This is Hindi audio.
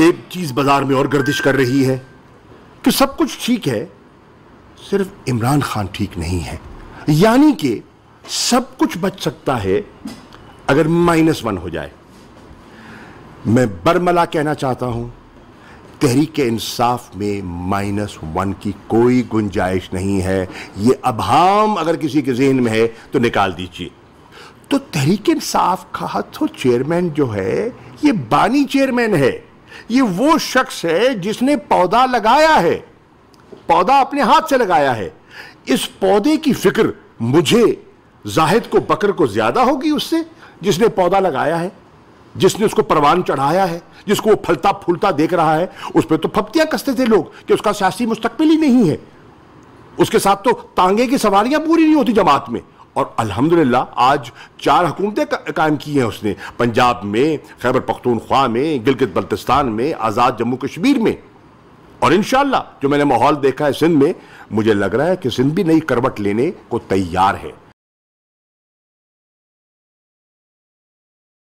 एक चीज बाजार में और गर्दिश कर रही है कि सब कुछ ठीक है सिर्फ इमरान खान ठीक नहीं है यानी कि सब कुछ बच सकता है अगर माइनस वन हो जाए मैं बरमला कहना चाहता हूं तहरीक इंसाफ में माइनस वन की कोई गुंजाइश नहीं है यह अभाम अगर किसी के जेहन में है तो निकाल दीजिए तो तहरीक इंसाफ का हथो चेयरमैन जो है ये बानी चेयरमैन है ये वो शख्स है जिसने पौधा लगाया है पौधा अपने हाथ से लगाया है इस पौधे की फिक्र मुझे जाहिद को बकर को ज्यादा होगी उससे जिसने पौधा लगाया है जिसने उसको परवान चढ़ाया है जिसको वो फलता फूलता देख रहा है उस पर तो फप्तियां कसते थे लोग कि उसका सियासी मुस्तकबिल ही नहीं है उसके साथ तो तांगे की सवारियां पूरी नहीं होती जमात में और अल्हम्दुलिल्लाह आज चार हुकूमतें कायम की हैं उसने पंजाब में खैबर पख्तूनख्वा में गिलगित बल्तिस्तान में आज़ाद जम्मू कश्मीर में और इन जो मैंने माहौल देखा है सिंध में मुझे लग रहा है कि सिंध भी नई करवट लेने को तैयार है